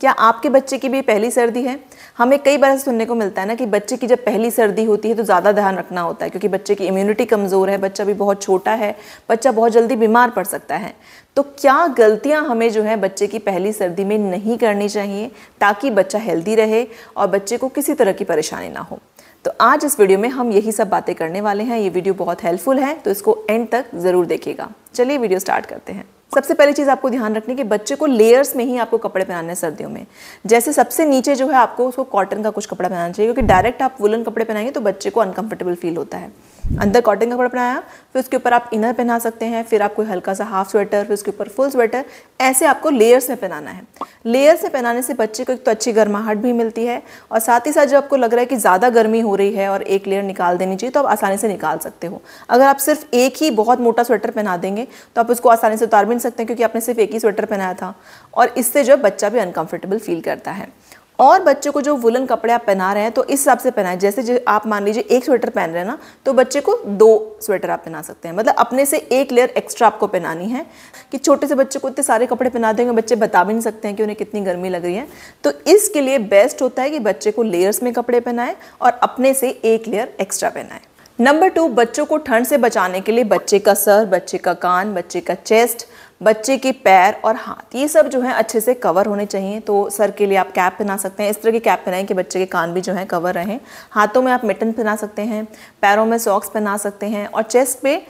क्या आपके बच्चे की भी पहली सर्दी है हमें कई बार सुनने को मिलता है ना कि बच्चे की जब पहली सर्दी होती है तो ज़्यादा ध्यान रखना होता है क्योंकि बच्चे की इम्यूनिटी कमज़ोर है बच्चा भी बहुत छोटा है बच्चा बहुत जल्दी बीमार पड़ सकता है तो क्या गलतियां हमें जो है बच्चे की पहली सर्दी में नहीं करनी चाहिए ताकि बच्चा हेल्दी रहे और बच्चे को किसी तरह की परेशानी ना हो तो आज इस वीडियो में हम यही सब बातें करने वाले हैं ये वीडियो बहुत हेल्पफुल है तो इसको एंड तक ज़रूर देखिएगा चलिए वीडियो स्टार्ट करते हैं सबसे पहली चीज़ आपको ध्यान रखनी कि बच्चे को लेयर्स में ही आपको कपड़े पहनाने हैं सर्दियों में जैसे सबसे नीचे जो है आपको उसको कॉटन का कुछ कपड़ा पहनना चाहिए क्योंकि डायरेक्ट आप वुलन कपड़े पहनाएंगे तो बच्चे को अनकंफर्टेबल फील होता है अंदर कॉटन कपड़ा पहनाया फिर उसके ऊपर आप इनर पहना सकते हैं फिर आप कोई हल्का सा हाफ स्वेटर फिर उसके ऊपर फुल स्वेटर ऐसे आपको लेयर्स में पहनाना है लेयर्स में पहनाने से बच्चे को एक तो अच्छी गर्माहट भी मिलती है और साथ ही साथ जब आपको लग रहा है कि ज़्यादा गर्मी हो रही है और एक लेयर निकाल देनी चाहिए तो आप आसानी से निकाल सकते हो अगर आप सिर्फ एक ही बहुत मोटा स्वेटर पहना देंगे तो आप उसको आसानी से उतार भी नहीं सकते क्योंकि आपने सिर्फ एक ही स्वेटर पहनाया था और इससे जो बच्चा भी अनकम्फर्टेबल फील करता है और बच्चों को जो वुलन कपड़े आप पहना रहे हैं तो इस हिसाब से पहनाएं जैसे जो आप मान लीजिए एक स्वेटर पहन रहे हैं ना तो बच्चे को दो स्वेटर आप पहना सकते हैं मतलब अपने से एक लेयर एक्स्ट्रा आपको पहनानी है कि छोटे से बच्चे को इतने सारे कपड़े पहना देंगे बच्चे बता भी नहीं सकते हैं कि उन्हें कितनी गर्मी लग रही है तो इसके लिए बेस्ट होता है कि बच्चे को लेयर्स में कपड़े पहनाएं और अपने से एक लेयर एक्स्ट्रा पहनाएं नंबर टू बच्चों को ठंड से बचाने के लिए बच्चे का सर बच्चे का कान बच्चे का चेस्ट बच्चे के पैर और हाथ ये सब जो है अच्छे से कवर होने चाहिए तो सर के लिए आप कैप पहना सकते हैं इस तरह की कैप पहनाएं कि बच्चे के कान भी जो है कवर रहें हाथों में आप मिटन पहना सकते हैं पैरों में सॉक्स पहना सकते हैं और चेस्ट पे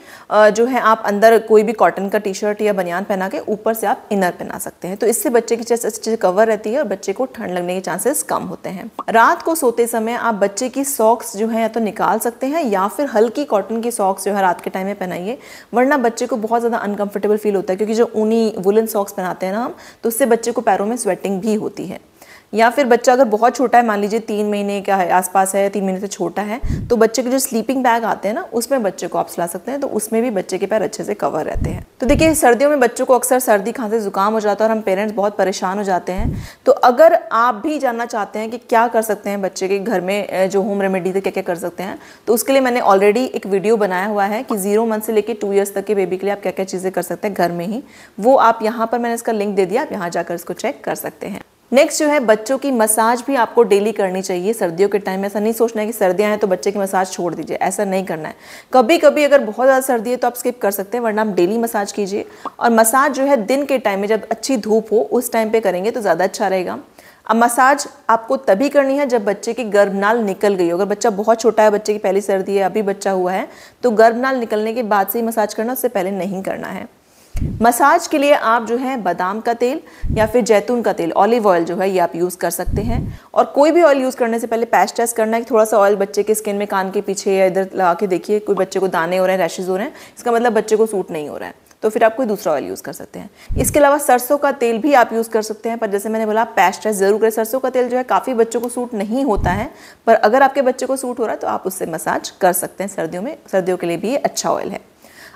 जो है आप अंदर कोई भी कॉटन का टी शर्ट या बनियान पहना के ऊपर से आप इनर पहना सकते हैं तो इससे बच्चे की चेस्ट अच्छे से कवर रहती है और बच्चे को ठंड लगने के चांसेस कम होते हैं रात को सोते समय आप बच्चे की सॉक्स जो है या तो निकाल सकते हैं या फिर हल्की कॉटन की सॉक्स जो है रात के टाइम में पहनाइए वरना बच्चे को बहुत ज़्यादा अनकम्फर्टेबल फील होता है क्योंकि जो ऊनी वुलन सॉक्स पहनाते हैं ना हम तो उससे बच्चे को पैरों में स्वेटिंग भी होती है या फिर बच्चा अगर बहुत छोटा है मान लीजिए तीन महीने का है आसपास है तीन महीने से छोटा है तो बच्चे के जो स्लीपिंग बैग आते हैं ना उसमें बच्चे को आप सला सकते हैं तो उसमें भी बच्चे के पैर अच्छे से कवर रहते हैं तो देखिए सर्दियों में बच्चों को अक्सर सर्दी खांसी जुकाम हो जाता है और हम पेरेंट्स बहुत परेशान हो जाते हैं तो अगर आप भी जानना चाहते हैं कि क्या कर सकते हैं बच्चे के घर में जो होम रेमेडीज है क्या क्या कर सकते हैं तो उसके लिए मैंने ऑलरेडी एक वीडियो बनाया हुआ है कि जीरो मंथ से लेकर टू ईयर्स तक के बेबी के लिए आप क्या क्या चीज़ें कर सकते हैं घर में ही वो आप यहाँ पर मैंने इसका लिंक दे दिया आप यहाँ जाकर इसको चेक कर सकते हैं नेक्स्ट जो है बच्चों की मसाज भी आपको डेली करनी चाहिए सर्दियों के टाइम ऐसा नहीं सोचना है कि सर्दियाँ हैं तो बच्चे की मसाज छोड़ दीजिए ऐसा नहीं करना है कभी कभी अगर बहुत ज़्यादा सर्दी है तो आप स्किप कर सकते हैं वरना आप डेली मसाज कीजिए और मसाज जो है दिन के टाइम में जब अच्छी धूप हो उस टाइम पर करेंगे तो ज़्यादा अच्छा रहेगा अब मसाज आपको तभी करनी है जब बच्चे की गर्भनाल निकल गई हो अगर बच्चा बहुत छोटा है बच्चे की पहली सर्दी है अभी बच्चा हुआ है तो गर्भनाल निकलने के बाद से ही मसाज करना उससे पहले नहीं करना है मसाज के लिए आप जो है बादाम का तेल या फिर जैतून का तेल ऑलिव ऑयल जो है ये आप यूज़ कर सकते हैं और कोई भी ऑयल यूज़ करने से पहले पैच टेस्ट करना है कि थोड़ा सा ऑयल बच्चे के स्किन में कान के पीछे या इधर लगा के देखिए कोई बच्चे को दाने हो रहे हैं रैशेज़ हो रहे हैं इसका मतलब बच्चे को सूट नहीं हो रहा है तो फिर आप कोई दूसरा ऑयल यूज़ कर सकते हैं इसके अलावा सरसों का तेल भी आप यूज़ कर सकते हैं पर जैसे मैंने बोला आप पैच टेस्ट ज़रूर करें सरसों का तेल जो है काफ़ी बच्चों को सूट नहीं होता है पर अगर आपके बच्चे को सूट हो रहा है तो आप उससे मसाज कर सकते हैं सर्दियों में सर्दियों के लिए भी ये अच्छा ऑयल है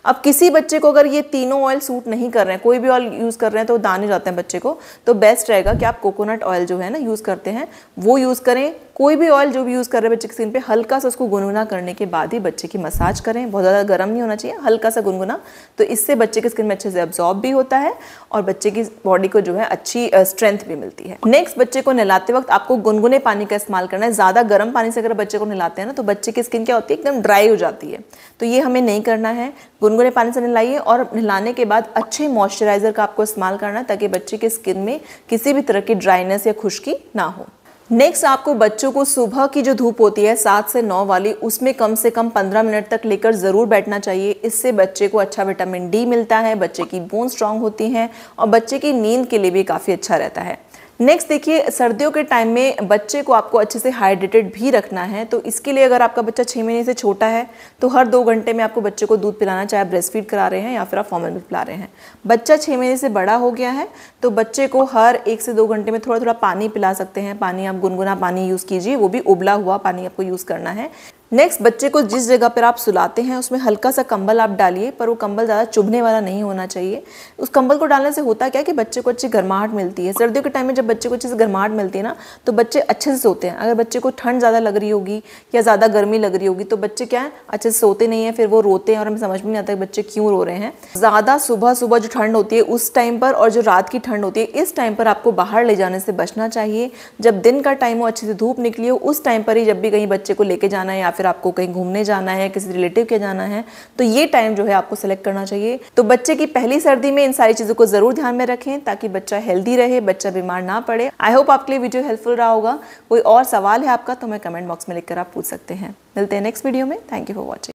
अब किसी बच्चे को अगर ये तीनों ऑयल सूट नहीं कर रहे हैं कोई भी ऑयल यूज़ कर रहे हैं तो दाने जाते हैं बच्चे को तो बेस्ट रहेगा कि आप कोकोनट ऑयल जो है ना यूज़ करते हैं वो यूज़ करें कोई भी ऑयल जो भी यूज़ कर रहे हैं बच्चे की स्किन पे हल्का सा उसको गुनगुना करने के बाद ही बच्चे की मसाज करें बहुत ज़्यादा गर्म नहीं होना चाहिए हल्का सा गुनगुना तो इससे बच्चे की स्किन में अच्छे से एब्जॉर्ब भी होता है और बच्चे की बॉडी को जो है अच्छी स्ट्रेंथ भी मिलती है नेक्स्ट बच्चे को नहलाते वक्त आपको गुनगुने पानी का इस्तेमाल करना है ज़्यादा गर्म पानी से अगर बच्चे को नहलाते हैं ना तो बच्चे की स्किन क्या होती है एकदम ड्राई हो जाती है तो ये हमें नहीं करना है गुनगुने पानी से नहलाइए और नहलाने के बाद अच्छे मॉइस्चराइज़र का आपको इस्तेमाल करना ताकि बच्चे की स्किन में किसी भी तरह की ड्राइनेस या खुश्की ना हो नेक्स्ट आपको बच्चों को सुबह की जो धूप होती है सात से नौ वाली उसमें कम से कम पंद्रह मिनट तक लेकर ज़रूर बैठना चाहिए इससे बच्चे को अच्छा विटामिन डी मिलता है बच्चे की बोन स्ट्रांग होती हैं और बच्चे की नींद के लिए भी काफ़ी अच्छा रहता है नेक्स्ट देखिए सर्दियों के टाइम में बच्चे को आपको अच्छे से हाइड्रेटेड भी रखना है तो इसके लिए अगर आपका बच्चा छः महीने से छोटा है तो हर दो घंटे में आपको बच्चे को दूध पिलाना चाहे ब्रेस्ट फीड करा रहे हैं या फिर आप फॉर्मल मिल्क पिला रहे हैं बच्चा छः महीने से बड़ा हो गया है तो बच्चे को हर एक से दो घंटे में थोड़ा थोड़ा पानी पिला सकते हैं पानी आप गुनगुना पानी यूज़ कीजिए वो भी उबला हुआ पानी आपको यूज़ करना है नेक्स्ट बच्चे को जिस जगह पर आप सुलाते हैं उसमें हल्का सा कंबल आप डालिए पर वो कंबल ज़्यादा चुभने वाला नहीं होना चाहिए उस कंबल को डालने से होता क्या कि बच्चे को अच्छी गर्माहट मिलती है सर्दियों के टाइम में जब बच्चे को अच्छी से गर्माहट मिलती है ना तो बच्चे अच्छे से सोते हैं अगर बच्चे को ठंड ज़्यादा लग रही होगी या ज़्यादा गर्मी लग रही होगी तो बच्चे क्या है अच्छे से सोते नहीं है फिर वो रोते हैं और हमें समझ में नहीं आता कि बच्चे क्यों रो रहे हैं ज़्यादा सुबह सुबह जो ठंड होती है उस टाइम पर और जो रात की ठंड होती है इस टाइम पर आपको बाहर ले जाने से बचना चाहिए जब दिन का टाइम हो अच्छे से धूप निकली हो उस टाइम पर ही जब भी कहीं बच्चे को लेके जाना है या फिर फिर आपको कहीं घूमने जाना है किसी रिलेटिव के जाना है तो ये टाइम जो है आपको सेलेक्ट करना चाहिए तो बच्चे की पहली सर्दी में इन सारी चीज़ों को ज़रूर ध्यान में रखें ताकि बच्चा हेल्दी रहे बच्चा बीमार ना पड़े आई होप आपके लिए वीडियो हेल्पफुल रहा होगा कोई और सवाल है आपका तो मैं कमेंट बॉक्स में लिखकर आप पूछ सकते हैं मिलते हैं नेक्स्ट वीडियो में थैंक यू फॉर वॉचिंग